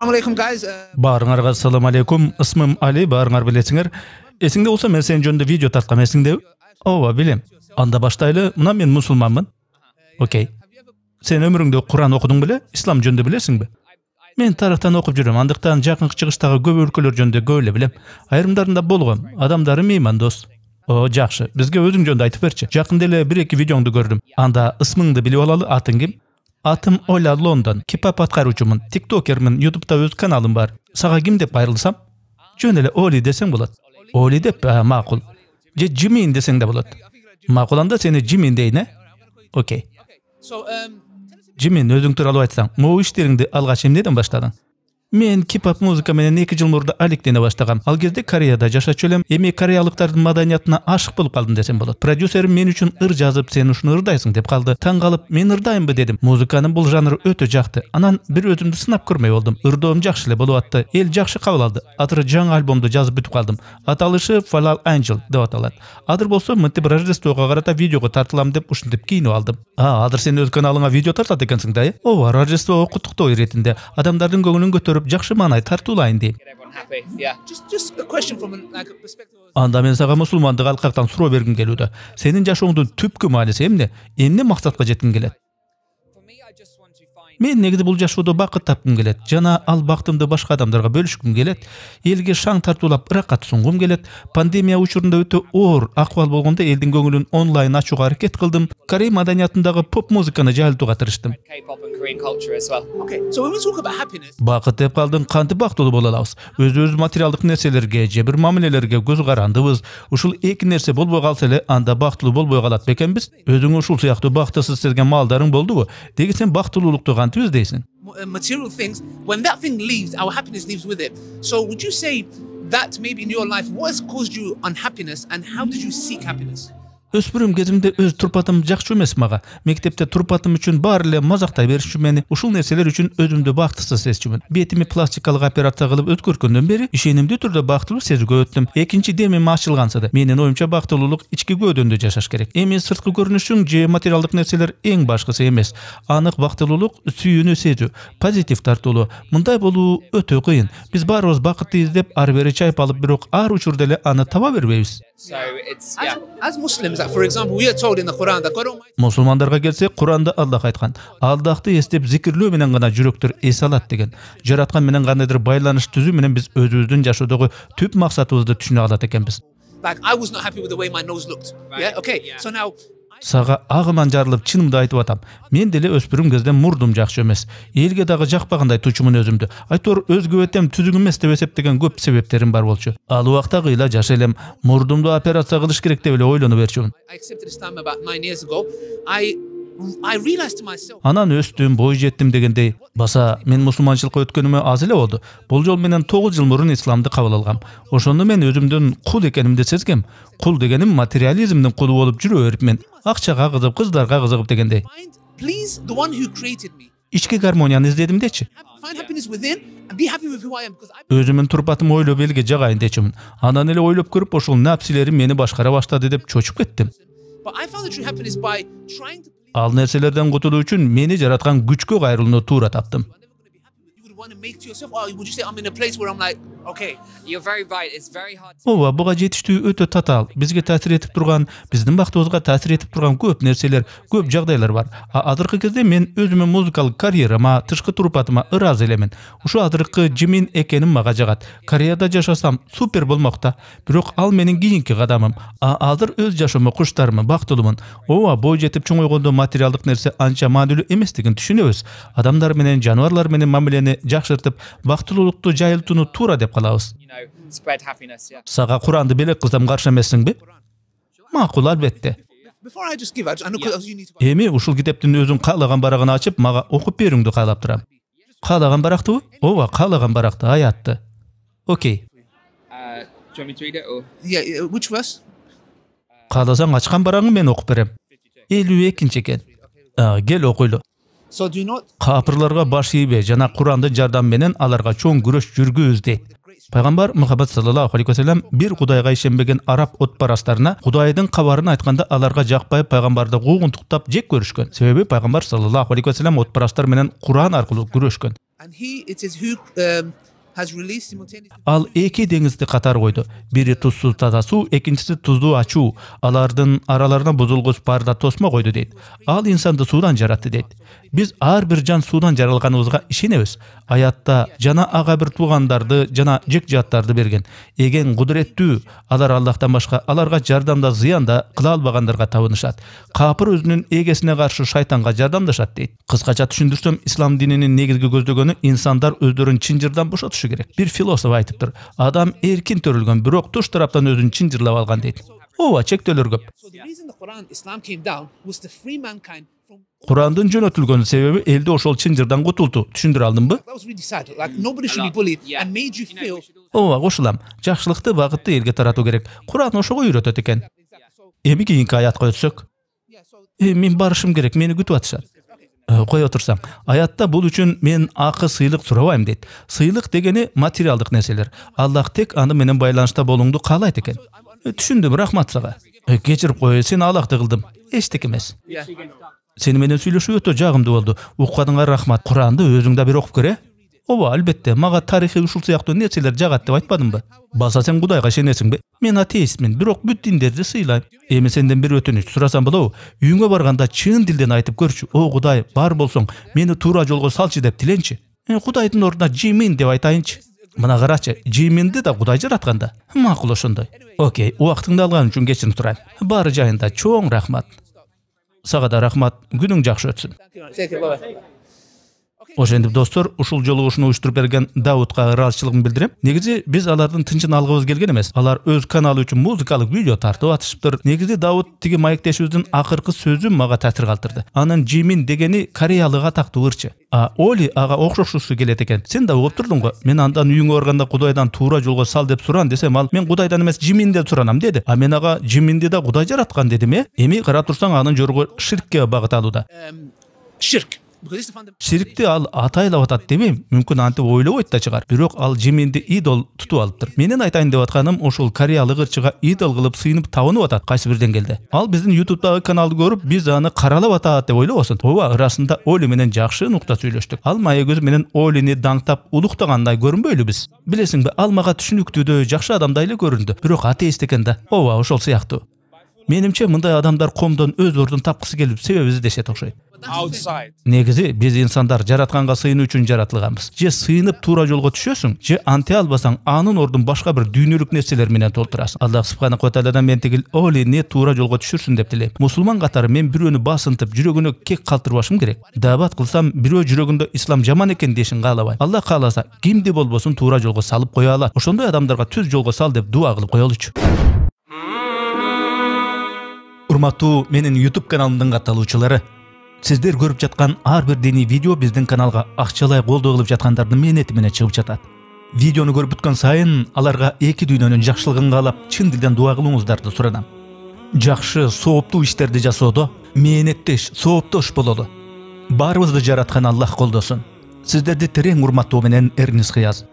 алейкум гайз uh, баарыңарга салам алейкум ысмым али баарыңар билесиңер эсиңде болсо мен сен жөнүндө видео тарткам эсиңдеби ооба билем анда баштайлы мына мен мусулманмын окей сен өмүрүңдө куран окудуң беле ислам жөнүндө билесиңби мен тарыхтан окуп жүрөм андыктан жакынкы чыгыштагы көп өлкөлөр жөнүндө көп эле билем айрымдарында болгом адамдары меймандос о жакшы бизге өзүң жөнүндө айтып берчи жакында эле бир эки видеоңду көрдүм анда ысмыңды билип алалы атың ким атым оля лондон кипап аткаруучумун тиктокермин ютубта өз каналым бар сага ким деп айрылсам жөн эле оли десең болады. оли деп макул же жимин десең да болот макул анда сени жимин дейин э окей жимин өзүң тууралуу айтсаң могу иштериңди алгач эмнеден баштадың мен кипап музыка менен эки жыл мурда алектене баштагам ал кезде кореяда жашачу элем эми кореялыктардын маданиятына ашык болуп калдым десем болот продюсерим мен үчүн ыр жазып сен ушуну ырдайсың деп калды таң калып мен ырдайынбы дедим музыканын бул жанры өтө жакты анан бир өзүмдү сынап көрмөй болдум ырдоом жакшы эле болуп атты эл жакшы кабыл алды азыр жаңы альбомду жазып бүтүп калдым аталышы фалал анжел деп аталат азыр болсо мынтип рождествого карата видеого тартылам деп ушинтип кийинип алдым а азыр сен өз каналыңа видео тартат экенсиң да э ооба рождествого куттуктоо иретинде адамдардын көңүлүн көтөрүп барып жақсы маңай тартуулайын дейм анда мен сага мусулмандык алкактан суроо бергим келүүдө сенин жашооңдун түпкү мааниси эмне эмне максатка жеткиң келет мен негізі бұл жашоодо бақыт тапкым келет жана ал бақытымды башка адамдарга бөлүшкүм келет элге шаң тартуулап ыракат сунгум келет пандемия учурунда өтө оор акыбал болгондо элдин көңүлүн онлайн ачууга аракет кылдым корей маданиятындагы поп музыканы жайылтууга тырыштым бакыт деп калдың кантип бактылуу боло алабыз өзүбүз материалдык нерселерге же бир мамилелерге көз карандыбыз ушул эки нерсе болбой калса эле анда бактылуу болбой калат бекенбиз өзүң ушул сыяктуу бактысыз сезген маалдарың болдубу деги сен бактылуулукту on Tuesdays eh? uh, Material things, when that thing leaves, our happiness leaves with it. So would you say that maybe in your life, what has caused you unhappiness and how did you seek happiness? өспүрүм кезимде өз турпатым жакчу эмес мага мектепте турпатым үчүн баары эле мазактай беришчү мени ушул нерселер үчүн өзүмдү бактысыз сезчүмүн бетими пластикалык операция кылып өткөргөндөн бери ишенимдүү түрдө бактылуу сезүүгө өттүм экинчи демим ачылгансыды менин оюмча бактылуулук ички көөдөндө жашаш керек эми сырткы көрүнүшүң же материалдык нерселер эң башкысы эмес анык бактылуулук сүйүүнү сезүү позитив тартуулоо мындай болуу өтө кыйын биз баарыбыз бакытты издеп ары бери чайпалып бирок ар учурда эле аны таба бербейбиз мұсылмандарға келсек құранда аллах айтқан аллахты естеп зікірлеу менен ғана жүректер эс алат деген жараткан менен кандайдыр байланыш түзүү менен биз өзүбүздүн жашоодогу түп максатыбызды түшүнө алат экенбиз Like, I was not happy with the way my nose looked. Yeah, okay. So now сага агыман жарылып чынымды айтып атам мен деле өспүрүм кезде мурдум жакшы эмес элге дагы жакпагандай тучумун өзүмдү айтор өзгө түзүк эмес деп эсептеген көп себептерим бар болчу ал убактагы ыйла жаш элем мурдумду операция кылыш керек деп эле ойлоно берчүмүн анан өстүм бой жеттим дегендей баса мен мусулманчылыкка өткөнүмө аз эле болду бул жолу менен тогуз жыл мурун исламды кабыл алгам ошондо мен өзүмдүн кул экенимди сезгем кул дегеним материализмдин кулу болуп жүрө берипмин акчага кызып кыздарга кызыгып дегендей ички гармонияны издедим дечи өзүмдүн турпатым ойлоп элге жагайын дечимин анан эле ойлоп көрүп ушул напсилерим мени башкара баштады деп чочуп кеттим ал нерселерден кутулуу үчүн мени жараткан күчкө кайрылууну туура таптым ооба буга жетиштүү өтө татаал бизге таасир этип турган биздин бактыбызга таасир этип турган көп нерселер көп жагдайлар бар а азыркы кезде мен өзүмдүн музыкалык карьерама тышкы турпатыма ыраазы элемин ушу азыркы жимин экеним мага жагат кореяда жашасам супер болмокта бирок ал менин кийинки кадамым а азыр өз жашоомо куштармын бактылуумун ооба бой жетип чоңойгондо материалдык нерсе анча маанилүү эместигин түшүнөбүз адамдар менен жаныбарлар менен мамилени жакшыртып бактылуулукту жайылтууну туура деп саға сага куранды белек кылсам емессің бе мақұл әлбетте эми ушул китептин өзүн каалаган барагын ачып мага окуп берүүңдү каалап турам каалаган барактыбы ооба каалаган баракты аятты окей кааласаң ачкан барагың мен окуп берем элүү экинчи экен кел окуйлу каапырларга баш ийбе жана курандын жардамы менен аларга чоң күрөш жүргүз дейт пайғамбар Мұхаббат саллаллаху алейхи бір құдайға ишенбеген араб отпарастарына құдайдың хабарын айтқанда аларға жақпай пайғамбарды қуғындықтап жек көрішкен себебі пайғамбар саллаллаху алейхи уассалам отпарастар менен құран арқылы күрөшкөн ал эки деңизди катар койду бири тузсуз таза суу экинчиси туздуу ачуу алардын араларына бузулгус парда тосмо койду дейт ал инсанды суудан жаратты дейт биз ар бир жан суудан жаралганыбызга ишенебиз аятта жана ага бир туугандарды жана жек жаттарды берген Эген кудуреттүү алар аллахтан башка аларга жардам да зыян да кыла албагандарга табынышат капыр өзүнүн эгесине каршы шайтанга жардамдашат дейт кыскача түшүндүрсөм ислам дининин негизги көздөгөнү инсандар өздөрүн чынжырдан бошотуш керек бир философ айтыптыр, адам эркин төрөлгөн бирок туш тараптан өзүн чынжырлап алган дейт ооба чектөөлөр көп курандын жөнөтүлгөн себеби элди ошол чынжырдан кутултуу түшүндүрө алдымбы ооба кошулам жакшылыкты багытты элге таратуу керек куран ошого үйрөтөт экен эми кийинки аятка өтсөк э, мен барышым керек мени күтүп атышат Э, қоя отырсаң аятта бұл үшін мен ақы сыйлық сұрамаймын дейді сыйлық дегені материалдық нәрселер аллах тек аны менен байланышта болуңды қалайды екен э, түсіндім рахмат саған э, кешіріп қой сен алақты қылдым ештеңе емес иә. менен сөйлесу өте жағымды болды оқығаныңа рахмат құранды өзің да бір оқып э ооба албетте мага тарыхый ушул сыяктуу нерселер жагат деп айтпадымбы баса сен кудайга ишенесиңби мен атеистмин бирок бүт диндерди сыйлайм эми сенден бир өтүнүч сурасам болобу үйүңө барганда чын дилден айтып көрчү о кудай бар болсоң мени туура жолго салчы деп тиленчи кудайдын ордуна жимин деп айтайынчы мына карачы жиминди да кудай да макул ошондой окей убактыңды алган үчүн кечирим сурайм баары жайында чоң рахмат сага да рахмат күнүң жакшы өтсүн ошентип достор ушул жолугушууну уюштуруп берген даутка ыраазычылыгымды билдирем негизи биз алардын тынчын алгыбыз келген эмес алар өз каналы үчүн музыкалык видео тартып атышыптыр негизи даут тиги маектешибиздин акыркы сөзү мага таасир калтырды анын жимин дегени кореялык атактуу ырчы а оли ага окшошусу келет экен сен да угуп турдуң го мен андан үйүңө барганда кудайдан туура жолго сал деп суран десем ал мен кудайдан эмес деп суранам деди а мен ага жиминди да кудай жараткан дедим э эми карап турсаң анын жоругу ширкке багыт алууда ширк ширикти ал атайлап атат дебейм мүмкүн антип ойлобойт да чыгар бирок ал жеменди идол тутуп алыптыр менин айтайын деп атканым ошол кореялык ырчыга идол кылып сыйынып табынып атат кайсы бир деңгээлде ал биздин ютубтагы каналды көрүп биз аны каралап атат деп ойлобосун ооба ырасында оли менен жакшы нукта сүйлөштүк ал маягөз менен олини даңктап улуктагандай көрүнбөйлү биз билесиңби ал мага түшүнүктүү жакшы адамдай эле көрүндү бирок атеист экен да ооба ошол сыяктуу менимче мындай адамдар коомдон өз ордун тапкысы келип себеп издешет окшойт outside негизи биз инсандар жаратканга сыйынуу үчүн жаратылганбыз же сыйынып туура жолго түшөсүң же анте албасаң анын ордун башка бир дүйнөлүк нерселер менен толтурасың аллах субханаа тааладан мен тигил олини туура жолго түшүрсүн деп тилейм мусулман катары мен бирөөнү басынтып жүрөгүнө кек калтырбашым керек даабат кылсам бирөө жүрөгүндө ислам жаман экен дешин каалабайм алла кааласа кимди болбосун туура жолго салып кое алат ошондой адамдарга түз жолго сал деп дуа кылып коелучу урматтуу менин youtube каналымдын катталуучулары сиздер көріп жатқан ар бир видео біздің каналға акчалай колдоо кылып жаткандардын мээнети менен чыгып жатат видеону көрүп бүткөн сайын аларга эки дүйнөнүн жакшылыгын каалап чын дилден дуа кылууңуздарды суранам жакшы сооптуу иштерди жасоодо мээнеттеш сооптош бололу баарыбызды жараткан аллах колдосун сиздерди терең урматтоо менен эрниз кыяз